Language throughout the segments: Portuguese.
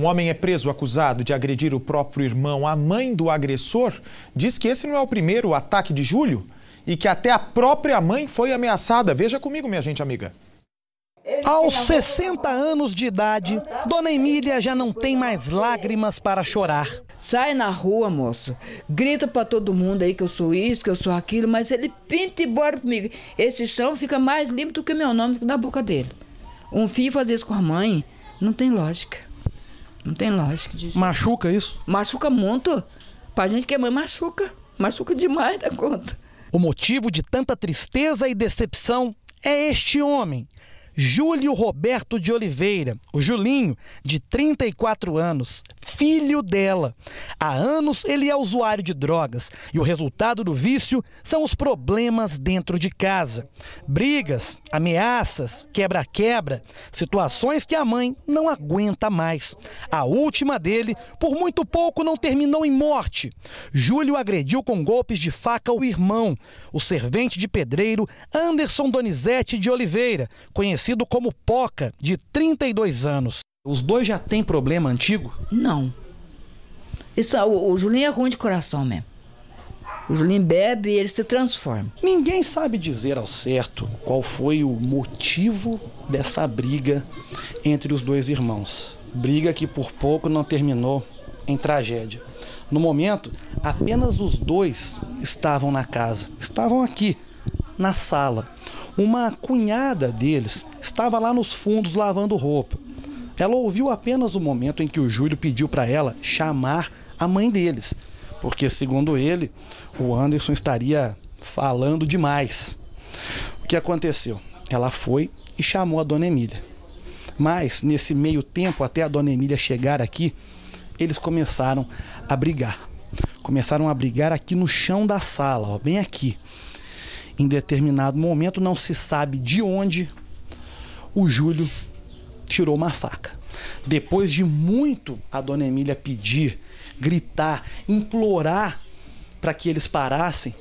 Um homem é preso acusado de agredir o próprio irmão. A mãe do agressor diz que esse não é o primeiro ataque de julho e que até a própria mãe foi ameaçada. Veja comigo, minha gente amiga. Aos 60 anos de idade, Dona Emília já não tem mais lágrimas para chorar. Sai na rua, moço. Grita para todo mundo aí que eu sou isso, que eu sou aquilo, mas ele pinta e bora comigo. Esse chão fica mais limpo do que meu nome na boca dele. Um filho fazer isso com a mãe não tem lógica. Não tem lógica de. Machuca isso? Machuca muito. Pra gente que é mãe, machuca. Machuca demais da conta. O motivo de tanta tristeza e decepção é este homem Júlio Roberto de Oliveira, o Julinho, de 34 anos, filho dela. Há anos ele é usuário de drogas e o resultado do vício são os problemas dentro de casa: brigas, ameaças, quebra-quebra, situações que a mãe não aguenta mais. A última dele, por muito pouco, não terminou em morte. Júlio agrediu com golpes de faca o irmão, o servente de pedreiro Anderson Donizete de Oliveira, conhecido conhecido como Poca, de 32 anos. Os dois já têm problema antigo? Não. Isso, o, o Julinho é ruim de coração mesmo. O Julinho bebe e ele se transforma. Ninguém sabe dizer ao certo qual foi o motivo dessa briga entre os dois irmãos. Briga que por pouco não terminou em tragédia. No momento, apenas os dois estavam na casa, estavam aqui, na sala. Uma cunhada deles estava lá nos fundos lavando roupa. Ela ouviu apenas o momento em que o Júlio pediu para ela chamar a mãe deles, porque, segundo ele, o Anderson estaria falando demais. O que aconteceu? Ela foi e chamou a dona Emília. Mas, nesse meio tempo, até a dona Emília chegar aqui, eles começaram a brigar. Começaram a brigar aqui no chão da sala, ó, bem aqui em determinado momento, não se sabe de onde, o Júlio tirou uma faca. Depois de muito a dona Emília pedir, gritar, implorar para que eles parassem,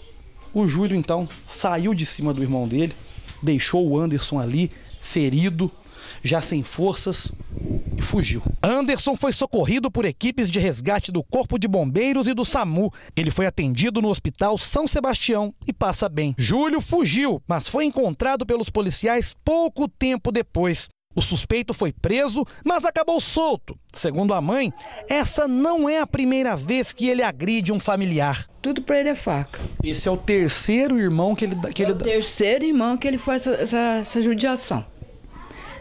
o Júlio então saiu de cima do irmão dele, deixou o Anderson ali, ferido, já sem forças, fugiu. Anderson foi socorrido por equipes de resgate do Corpo de Bombeiros e do SAMU. Ele foi atendido no Hospital São Sebastião e passa bem. Júlio fugiu, mas foi encontrado pelos policiais pouco tempo depois. O suspeito foi preso, mas acabou solto. Segundo a mãe, essa não é a primeira vez que ele agride um familiar. Tudo para ele é faca. Esse é o terceiro irmão que ele... Que ele... É o terceiro irmão que ele faz essa, essa, essa judiação.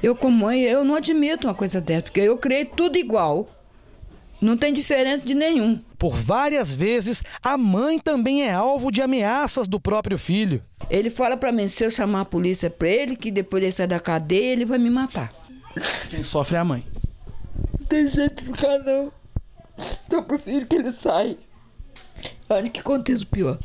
Eu, como mãe, eu não admito uma coisa dessa, porque eu criei tudo igual. Não tem diferença de nenhum. Por várias vezes, a mãe também é alvo de ameaças do próprio filho. Ele fala para mim, se eu chamar a polícia para ele, que depois ele sai da cadeia, ele vai me matar. Quem sofre é a mãe. Não tem jeito de ficar, não. Então eu prefiro que ele saia. o que aconteça o pior.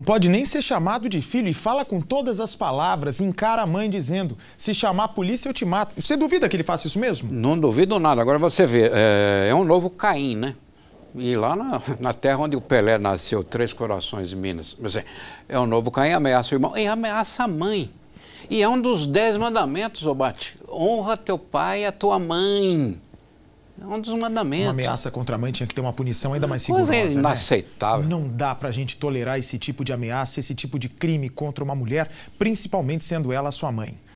Não pode nem ser chamado de filho e fala com todas as palavras, encara a mãe dizendo: se chamar a polícia eu te mato. Você duvida que ele faça isso mesmo? Não duvido nada. Agora você vê, é, é um novo Caim, né? E lá na, na, terra onde o Pelé nasceu, Três Corações em Minas, assim, é um novo Caim, ameaça o irmão e ameaça a mãe. E é um dos dez mandamentos, Obate. Honra teu pai e a tua mãe. É um dos mandamentos. Uma ameaça contra a mãe tinha que ter uma punição ainda mais Coisa É Coisa né? inaceitável. Né? Não dá para a gente tolerar esse tipo de ameaça, esse tipo de crime contra uma mulher, principalmente sendo ela sua mãe.